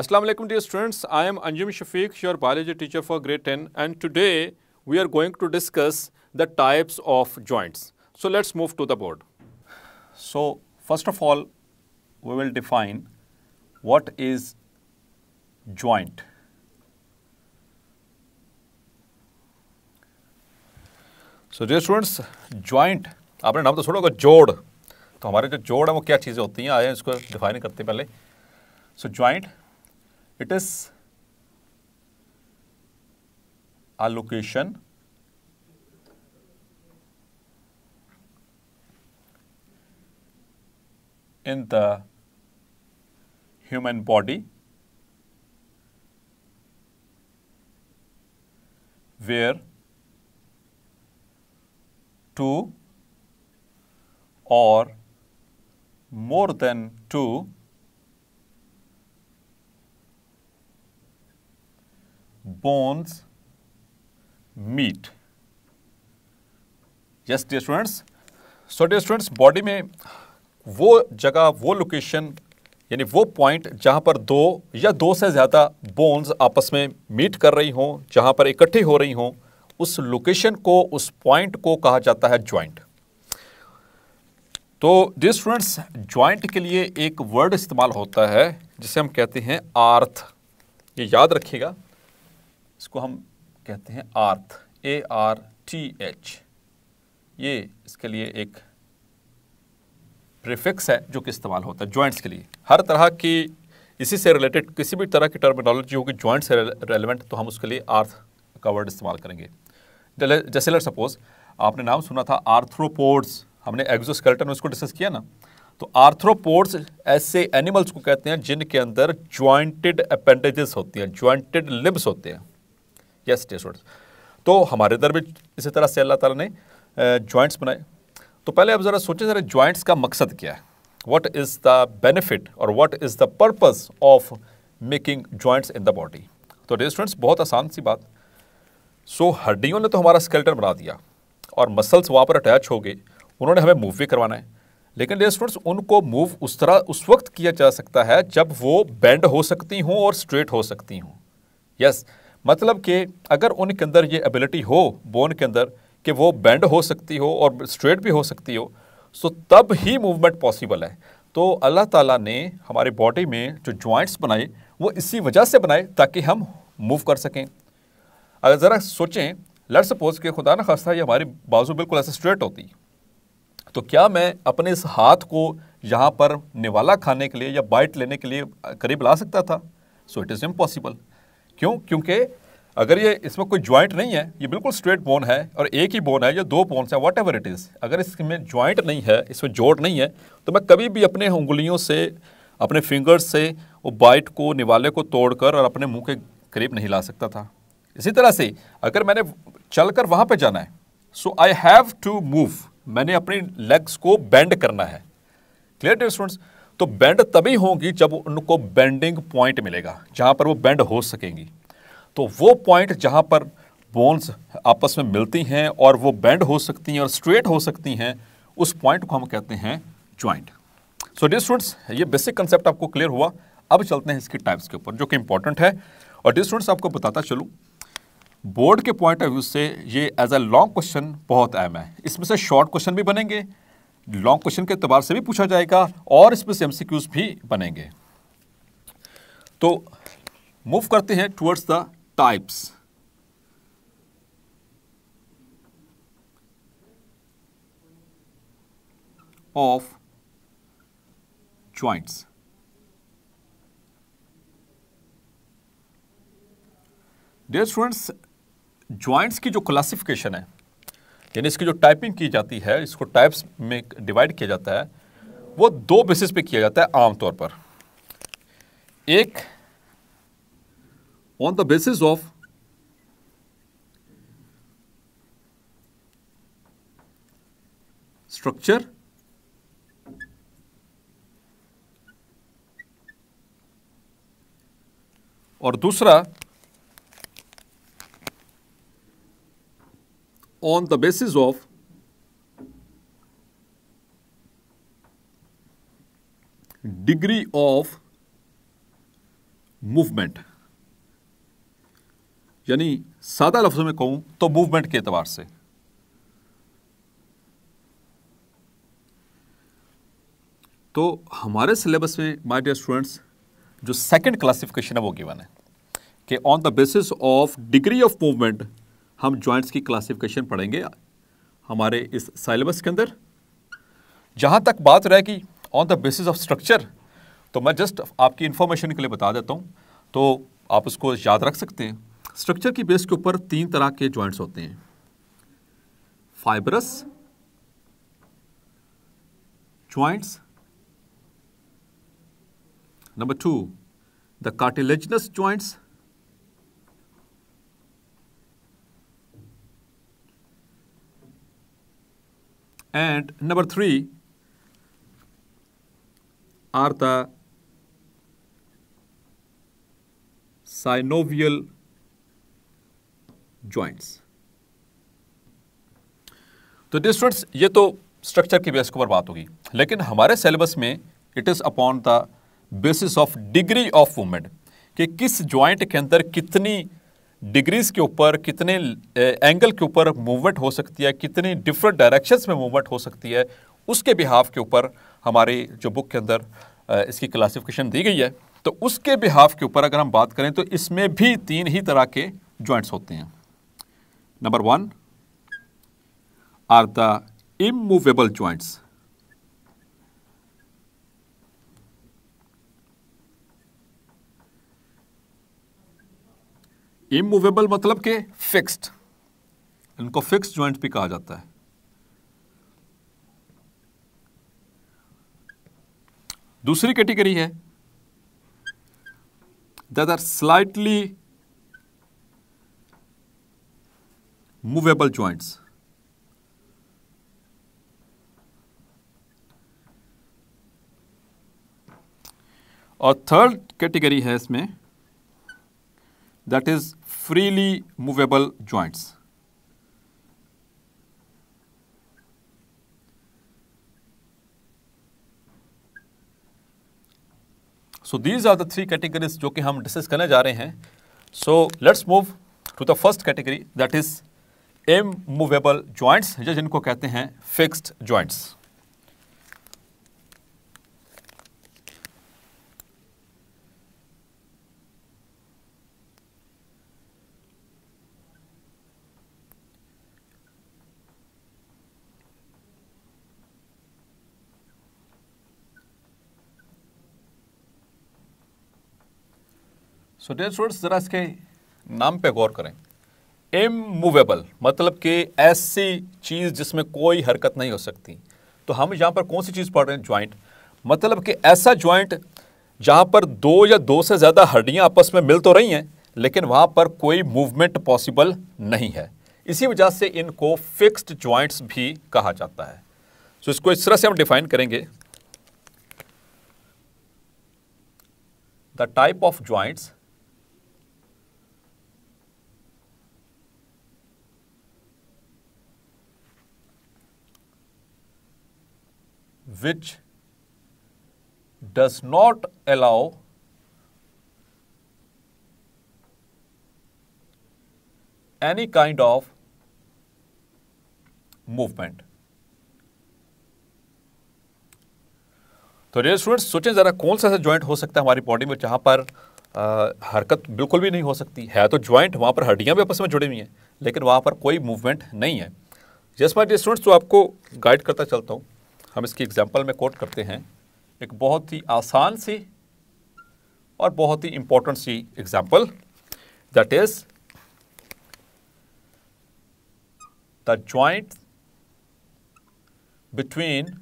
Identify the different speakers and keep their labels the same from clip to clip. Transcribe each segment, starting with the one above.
Speaker 1: Assalamu alaikum dear students, I am Anjum Shafiq, your biology teacher for grade 10 and today we are going to discuss the types of joints. So let's move to the board. So first of all, we will define what is joint. So, dear students, joint. आपने नाम तो सुना होगा जोड़ तो हमारे जो जोड़ है वो क्या चीज़ें होती हैं आए इसको डिफाइन करते पहले so, joint it is allocation in the human body where two or more than two bones meet yes dear students so dear students body में वो जगह वो लोकेशन यानी वो पॉइंट जहां पर दो या दो से ज़्यादा बोन्स आपस में मीट कर रही हों जहां पर इकट्ठी हो रही हों उस लोकेशन को उस पॉइंट को कहा जाता है ज्वाइंट तो डे स्टूडेंट्स ज्वाइंट के लिए एक वर्ड इस्तेमाल होता है जिसे हम कहते हैं आर्थ ये याद रखिएगा इसको हम कहते हैं आर्थ ए आर टी एच ये इसके लिए एक प्रीफिक्स है जो कि इस्तेमाल होता है जॉइंट्स के लिए हर तरह की इसी से रिलेटेड किसी भी तरह की टर्मिनोलॉजी होगी जॉइंट से रेलिवेंट तो हम उसके लिए आर्थ का वर्ड इस्तेमाल करेंगे जैसे लर सपोज आपने नाम सुना था आर्थ्रोपोड्स हमने एग्जोस्केल्टन में उसको डिस्कस किया ना तो आर्थ्रोपोड्स ऐसे एनिमल्स को कहते हैं जिनके अंदर ज्वाइंटेड अपेंडेजेस होती हैं ज्वाइंटेड लिब्स होते हैं यस डियर स्टूडेंट्स तो हमारे इधर भी इसी तरह से अल्लाह ताला ने जॉइंट्स बनाए तो पहले आप ज़रा सोचें ज़रा जॉइंट्स का मकसद क्या है वट इज़ द बेनिफिट और what is the purpose of making joints in the body तो डियर स्टूडेंट्स बहुत आसान सी बात सो so, हड्डियों ने तो हमारा स्केल्टन बना दिया और मसल्स वहाँ पर अटैच हो गए उन्होंने हमें मूव भी करवाना है लेकिन डियर स्टूडेंट्स उनको मूव उस तरह उस वक्त किया जा सकता है जब वो बेंड हो सकती हूँ और स्ट्रेट हो सकती हूँ यस yes, मतलब कि अगर उनके अंदर ये एबिलिटी हो बोन के अंदर कि वो बेंड हो सकती हो और स्ट्रेट भी हो सकती हो सो तो तब ही मूवमेंट पॉसिबल है तो अल्लाह ताला ने हमारे बॉडी में जो जॉइंट्स बनाए वो इसी वजह से बनाए ताकि हम मूव कर सकें अगर ज़रा सोचें लेट सपोज के खुदा न खास्ता ये हमारी बाजू बिल्कुल ऐसे स्ट्रेट होती तो क्या मैं अपने इस हाथ को यहाँ पर निवाला खाने के लिए या बाइट लेने के लिए करीब ला सकता था सो इट इज़ इम्पॉसिबल क्यों क्योंकि अगर ये इसमें कोई ज्वाइंट नहीं है ये बिल्कुल स्ट्रेट बोन है और एक ही बोन है या दो बोन्स हैं वट एवर इट इज़ अगर इसमें ज्वाइंट नहीं है इसमें जोड़ नहीं है तो मैं कभी भी अपने उंगलियों से अपने फिंगर्स से वो बाइट को निवाले को तोड़कर और अपने मुंह के करीब नहीं ला सकता था इसी तरह से अगर मैंने चल कर वहाँ पर जाना है so I have to move मैंने अपनी लेग्स को बेंड करना है क्लियर डियर स्टूडेंट्स तो बैंड तभी होंगी जब उनको बेंडिंग पॉइंट मिलेगा जहाँ पर वो बेंड हो सकेंगी तो वो पॉइंट जहाँ पर बोन्स आपस में मिलती हैं और वो बेंड हो सकती हैं और स्ट्रेट हो सकती हैं उस पॉइंट को हम कहते हैं ज्वाइंट सो डियर स्टूडेंट्स ये बेसिक कंसेप्ट आपको क्लियर हुआ अब चलते हैं इसके टाइप्स के ऊपर जो कि इंपॉर्टेंट है और डियर स्टूडेंट्स आपको बताता चलूँ बोर्ड के पॉइंट ऑफ व्यू से ये एज अ लॉन्ग क्वेश्चन बहुत अहम है इसमें से शॉर्ट क्वेश्चन भी बनेंगे लॉन्ग क्वेश्चन के अतबार से भी पूछा जाएगा और इसमें से एमसीक्यूज भी बनेंगे तो मूव करते हैं towards the types of joints dear students joints की जो क्लासिफिकेशन है यानी इसकी जो टाइपिंग की जाती है इसको टाइप्स में डिवाइड किया जाता है वो दो बेसिस पे किया जाता है आमतौर पर एक on the basis of structure और दूसरा on the basis of degree of movement यानी सादा लफ्जों में कहूं तो मूवमेंट के एतबार से तो हमारे सिलेबस में माय डियर स्टूडेंट्स जो सेकंड क्लासिफिकेशन है वो गिवन है कि on the basis of degree of movement हम जॉइंट्स की क्लासिफिकेशन पढ़ेंगे हमारे इस सिलेबस के अंदर जहाँ तक बात रहेगी on the basis of structure तो मैं जस्ट आपकी इन्फॉर्मेशन के लिए बता देता हूँ तो आप उसको याद रख सकते हैं स्ट्रक्चर की बेस के ऊपर तीन तरह के ज्वाइंट्स होते हैं fibrous joints number two the cartilaginous joints and number 3 are the synovial joints तो डियर स्टूडेंट्स ये तो स्ट्रक्चर के बेस के ऊपर बात होगी लेकिन हमारे सिलेबस में it is upon the basis of degree of movement कि किस जॉइंट के अंदर कितनी डिग्रीज के ऊपर कितने एंगल के ऊपर मूवमेंट हो सकती है कितने डिफरेंट डायरेक्शंस में मूवमेंट हो सकती है उसके बिहाफ के ऊपर हमारी जो बुक के अंदर इसकी क्लासिफिकेशन दी गई है तो उसके बिहाफ के ऊपर अगर हम बात करें तो इसमें भी तीन ही तरह के जॉइंट्स होते हैं number one are the immovable joints immovable मतलब के फिक्स्ड इनको फिक्स्ड ज्वाइंट भी कहा जाता है दूसरी कैटेगरी है that are slightly movable joints और थर्ड कैटेगरी है इसमें that is freely movable joints. So these are the three categories जो कि हम डिस्कस करने जा रहे हैं So let's move to the first category that is immovable joints जिनको कहते हैं fixed joints. So dear students ज़रा इसके नाम पे गौर करें इमूवेबल मतलब कि ऐसी चीज़ जिसमें कोई हरकत नहीं हो सकती तो हम यहां पर कौन सी चीज़ पढ़ रहे हैं ज्वाइंट मतलब कि ऐसा ज्वाइंट जहां पर दो या दो से ज़्यादा हड्डियां आपस में मिल तो रही हैं लेकिन वहां पर कोई मूवमेंट पॉसिबल नहीं है इसी वजह से इनको फिक्स्ड ज्वाइंट्स भी कहा जाता है सो इसको इस तरह से हम डिफाइन करेंगे the type of joints which does not allow any kind of movement. तो डेयर स्टूडेंट्स सोचें ज़रा कौन सा ऐसा ज्वाइंट हो सकता है हमारी बॉडी में जहाँ पर आ, हरकत बिल्कुल भी नहीं हो सकती है तो ज्वाइंट वहाँ पर हड्डियाँ भी आपस में जुड़ी हुई हैं लेकिन वहाँ पर कोई मूवमेंट नहीं है जैसे मैं डेयर स्टूडेंट्स तो आपको गाइड करता चलता हूँ हम इसकी एग्जाम्पल में कोट करते हैं एक बहुत ही आसान सी और बहुत ही इंपॉर्टेंट सी example that is the joint between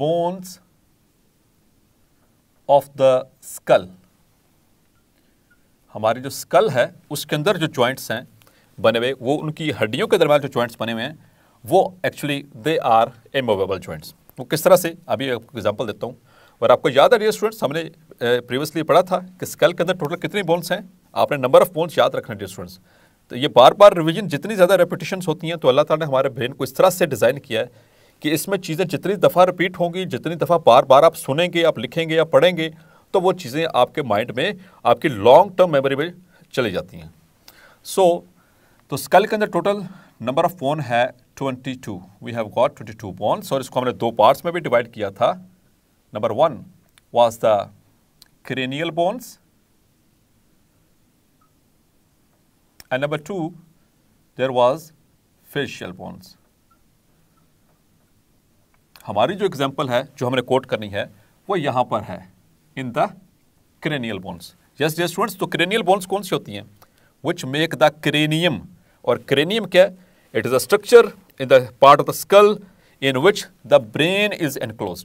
Speaker 1: bones of the skull हमारे जो स्कल है उसके अंदर जो जॉइंट्स हैं बने हुए वो उनकी हड्डियों के दरमियान जो जॉइंट्स बने हुए हैं वो actually they are immovable joints वो किस तरह से अभी आपको एग्जाम्पल देता हूँ और आपको याद है डियर स्टूडेंट्स हमने प्रीवियसली पढ़ा था कि स्कल के अंदर टोटल कितनी बोन्स हैं आपने नंबर ऑफ बोन्स याद रखना डियर स्टूडेंट्स तो ये बार बार रिविजन जितनी ज़्यादा रेपिटेशन होती हैं तो अल्लाह ताला ने हमारे ब्रेन को इस तरह से डिज़ाइन किया है कि इसमें चीज़ें जितनी दफ़ा रिपीट होंगी जितनी दफ़ा बार बार आप सुनेंगे आप लिखेंगे या पढ़ेंगे तो वो चीज़ें आपके माइंड में आपकी लॉन्ग टर्म मेमोरी में चली जाती हैं सो so, तो स्कल के अंदर टोटल नंबर ऑफ बोन है 22 we have got 22 two bones और इसको हमने दो पार्ट्स में भी डिवाइड किया था number one was the cranial bones and number two there was facial bones हमारी जो एग्जांपल है जो हमने कोट करनी है वो यहां पर है in the cranial bones yes dear students तो क्रेनियल बोन्स कौन सी होती हैं विच मेक द क्रेनियम और क्रेनियम क्या है it is a structure in the part of the skull in which the brain is enclose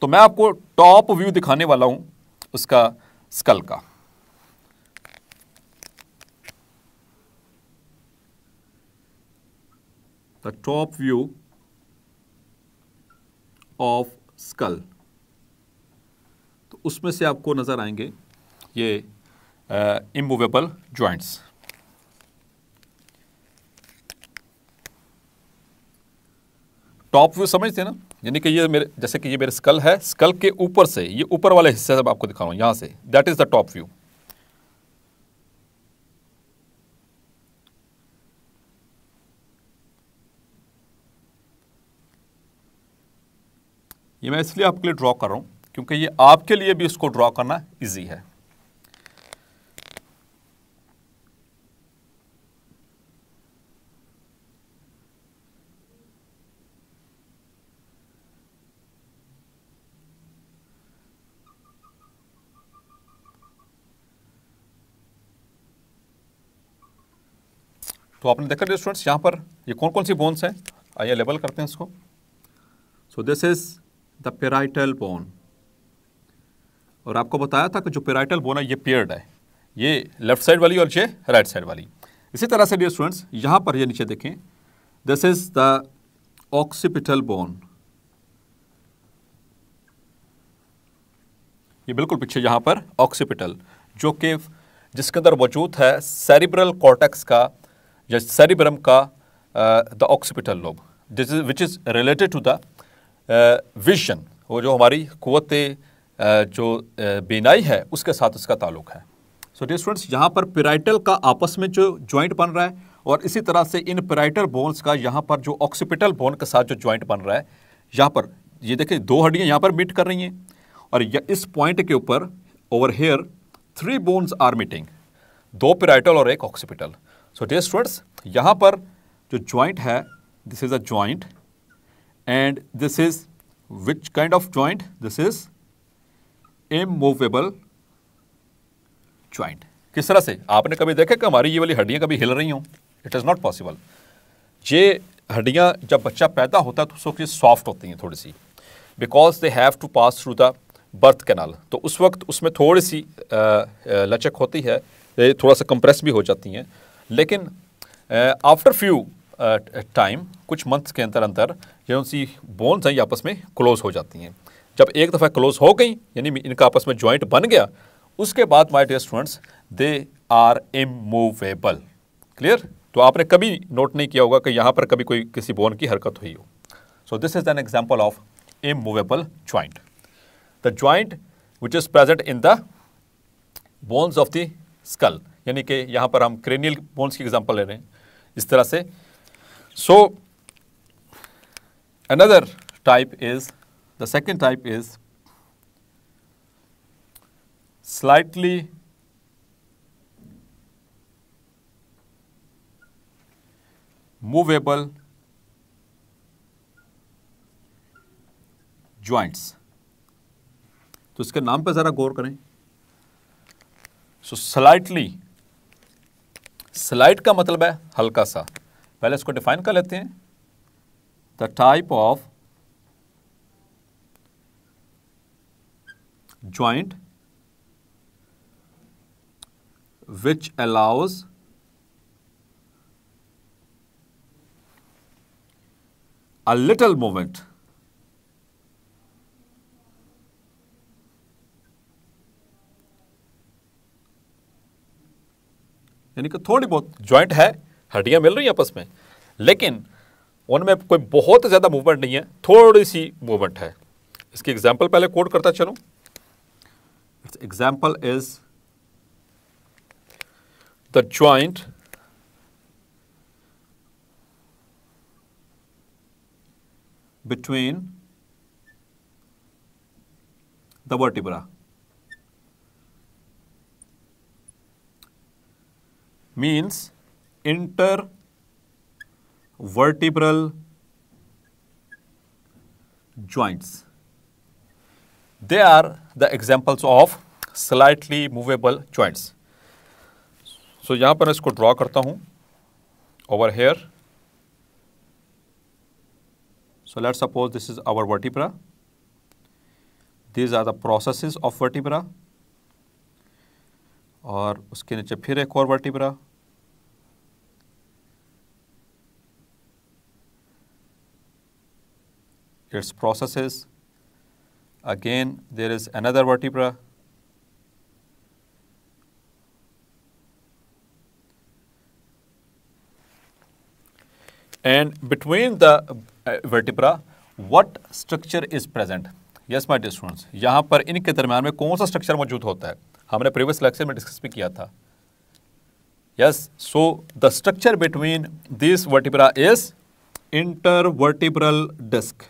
Speaker 1: तो मैं आपको टॉप व्यू दिखाने वाला हूं उसका स्कल का the top view of skull उसमें से आपको नज़र आएंगे ये इमूवेबल ज्वाइंट्स टॉप व्यू समझते हैं ना यानी कि ये मेरे जैसे कि ये मेरे स्कल है स्कल के ऊपर से ये ऊपर वाले हिस्से से आपको दिखा रहा हूं यहां से that is the top view ये मैं इसलिए आपके लिए ड्रॉ कर रहा हूं क्योंकि ये आपके लिए भी इसको ड्रॉ करना इजी है तो आपने देखा स्टूडेंट्स यहाँ पर ये कौन कौन सी बोन्स हैं आइए लेबल करते हैं इसको so this is the parietal bone और आपको बताया था कि जो पेराइटल बोन है ये पेयर्ड है ये लेफ्ट साइड वाली और ये राइट साइड वाली इसी तरह से डियर स्टूडेंट्स यहाँ पर ये नीचे देखें this is the occipital bone ये बिल्कुल पीछे यहाँ पर ऑक्सीपिटल जो कि जिसके अंदर वजूद है सेरिब्रल कॉर्टेक्स का या सेरिब्रम का the occipital lobe this is which is related to the vision वो जो हमारी क़वत जो बेनाई है उसके साथ उसका ताल्लुक है सो डे स्टूडेंट्स यहाँ पर पिराइटल का आपस में जो ज्वाइंट बन रहा है और इसी तरह से इन पिराइटल बोन्स का यहाँ पर जो ऑक्सीपिटल बोन के साथ जो ज्वाइंट बन रहा है यहाँ पर ये देखिए दो हड्डियाँ यहाँ पर मीट कर रही हैं और इस पॉइंट के ऊपर over here three bones are meeting दो पिराइटल और एक ऑक्सीपिटल सो डे स्टूडेंट्स यहाँ पर जो ज्वाइंट है this is a joint and this is which kind of joint this is immovable joint किस तरह से आपने कभी देखा कि हमारी ये वाली हड्डियाँ कभी हिल रही हों इट इज़ नॉट पॉसिबल ये हड्डियाँ जब बच्चा पैदा होता है तो उसकी सॉफ्ट होती हैं थोड़ी सी because they have to pass through the birth canal तो उस वक्त उसमें थोड़ी सी लचक होती है थोड़ा सा कंप्रेस भी हो जाती हैं लेकिन आफ्टर फ्यू टाइम कुछ मंथ्स के अंदर अंदर जो सी बोन्स हैं आपस में क्लोज हो जाती हैं जब एक दफ़ा क्लोज हो गई यानी इनका आपस में ज्वाइंट बन गया उसके बाद my dear students they are immovable clear तो आपने कभी नोट नहीं किया होगा कि यहाँ पर कभी कोई किसी बोन की हरकत हुई हो so this is an example of immovable joint the joint which is present in the bones of the skull यानी कि यहाँ पर हम क्रेनियल बोन्स की एग्जाम्पल ले रहे हैं इस तरह से so another type is The second type is slightly movable joints. तो इसके नाम पे ज़रा गौर करें सो स्लाइटली स्लाइट का मतलब है हल्का सा पहले इसको डिफाइन कर लेते हैं the type of joint which allows a little movement यानी कि थोड़ी बहुत ज्वाइंट है हड्डियां मिल रही हैं आपस में लेकिन उनमें कोई बहुत ज़्यादा मूवमेंट नहीं है थोड़ी सी मूवमेंट है इसकी एग्जांपल पहले कोड करता चलूं Its example is the joint between the vertebra. Means intervertebral joints. They are the examples of slightly movable joints. So यहाँ पर इसको draw करता हूँ over here. So let's suppose this is our vertebra. These are the processes of vertebra. और उसके नीचे फिर एक और vertebra its processes Again, there is another vertebra. And between the uh, vertebra, what structure is present? Yes my dear students यहाँ पर इनके दरम्यान में कौन सा स्ट्रक्चर मौजूद होता है हमने प्रीवियस लेक्चर में डिस्कस भी किया था yes so the structure between this vertebra is intervertebral disc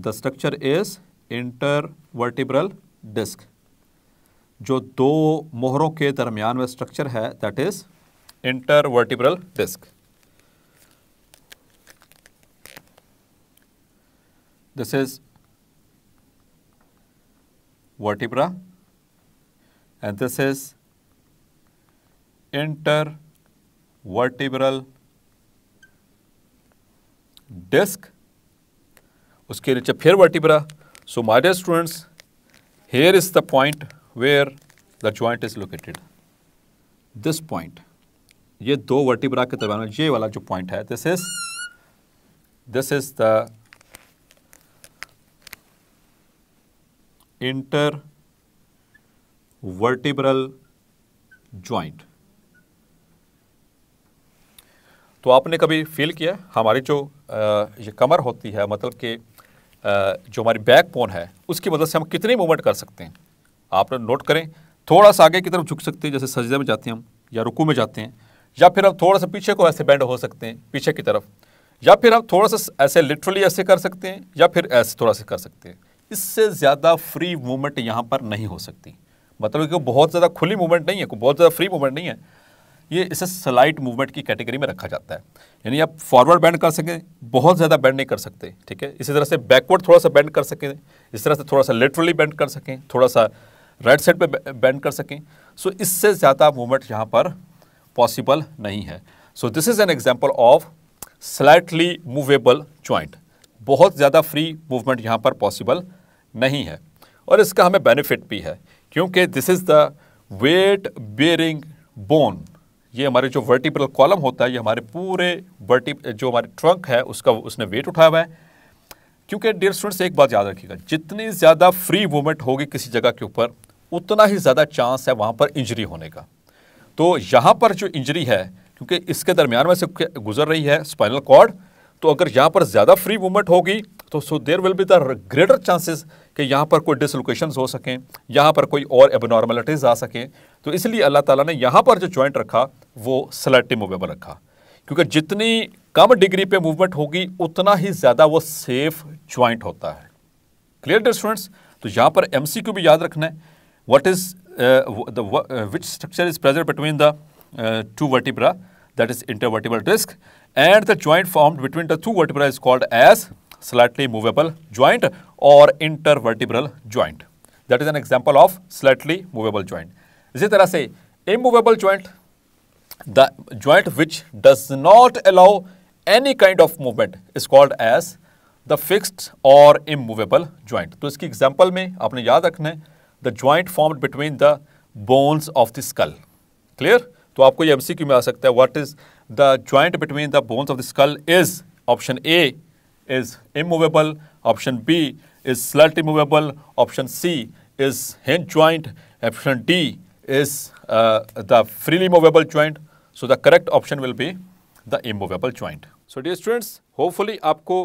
Speaker 1: the structure is intervertebral disc जो दो मोहरों के दरमियान में स्ट्रक्चर है that is intervertebral disc is vertebra and this is intervertebral disc उसके नीचे फिर vertebra so my dear students here is the point where the joint is located this point ये दो वर्टिब्रा के दरमियान ये वाला जो पॉइंट है this is this is the intervertebral joint तो आपने कभी फील किया हमारी जो ये कमर होती है मतलब कि जो हमारी बैक बोन है उसकी मदद से हम कितने मूवमेंट कर सकते हैं आप नोट करें थोड़ा सा आगे की तरफ झुक सकते हैं जैसे सजदे में जाते हैं हम या रुकू में जाते हैं या फिर हम थोड़ा सा पीछे को ऐसे बैंड हो सकते हैं पीछे की तरफ या फिर हम थोड़ा सा ऐसे लिटरली ऐसे कर सकते हैं या फिर ऐसे थोड़ा सा कर सकते हैं इससे ज़्यादा फ्री मूवमेंट यहाँ पर नहीं हो सकती मतलब कि बहुत ज़्यादा खुली मूवमेंट नहीं है बहुत ज़्यादा फ्री मूवमेंट नहीं है ये इसे स्लाइट मूवमेंट की कैटेगरी में रखा जाता है यानी आप फॉरवर्ड बैंड कर सकें बहुत ज़्यादा बैंड नहीं कर सकते ठीक है इसी तरह से बैकवर्ड थोड़ा सा बैंड कर सकें इस तरह से थोड़ा सा लेटरली बैंड कर सकें थोड़ा सा राइट साइड पर बैंड कर सकें सो so, इससे ज़्यादा मूवमेंट यहाँ पर पॉसिबल नहीं है so this is an example of slightly movable joint बहुत ज़्यादा फ्री मूवमेंट यहाँ पर पॉसिबल नहीं है और इसका हमें बेनिफिट भी है क्योंकि this is the weight bearing bone ये हमारे जो वर्टिपल कॉलम होता है ये हमारे पूरे वर्टि जो हमारे ट्रंक है उसका उसने वेट उठाया हुआ है क्योंकि डियर स्टूडेंट्स एक बात याद रखिएगा जितनी ज़्यादा फ्री मूवमेंट होगी किसी जगह के ऊपर उतना ही ज़्यादा चांस है वहाँ पर इंजरी होने का तो यहाँ पर जो इंजरी है क्योंकि इसके दरमियान में से गुजर रही है स्पाइनल कॉर्ड तो अगर यहाँ पर ज़्यादा फ्री मूवमेंट होगी तो so there will be the greater chances कि यहाँ पर कोई डिसलोकेशन हो सकें यहाँ पर कोई और एबनॉर्मलिटीज़ आ सकें तो इसलिए अल्लाह ताला ने यहाँ पर जो जॉइंट रखा वो सलेक्टिव मूवेबल रखा क्योंकि जितनी कम डिग्री पे मूवमेंट होगी उतना ही ज़्यादा वो सेफ ज्वाइंट होता है क्लियर स्टूडेंट्स तो यहाँ पर एम भी याद रखना है what is which which structure is present between the two vertebra that is intervertebral disc and the joint form between the two vertebra is called as slightly movable joint और intervertebral joint that is an example of slightly movable joint इसी तरह से immovable joint the joint which does not allow any kind of movement is called as the fixed और immovable joint तो इसकी example में आपने याद रखना है the joint form between the bones of the skull clear तो आपको ये एमसीक्यू में आ सकता है what is the joint between the bones of the skull is option A is immovable option B is slut immovable. Option C is hinge joint. Option D is uh, the freely movable joint. So the correct option will be the immovable joint. So dear students, hopefully आपको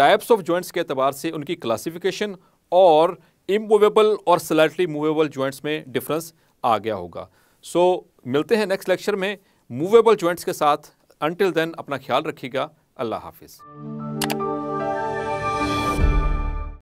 Speaker 1: types of joints के अतबार से उनकी classification और immovable और slightly movable joints में difference आ गया होगा. So मिलते हैं next lecture में movable joints के साथ. Until then अपना ख्याल रखिएगा. allah hafiz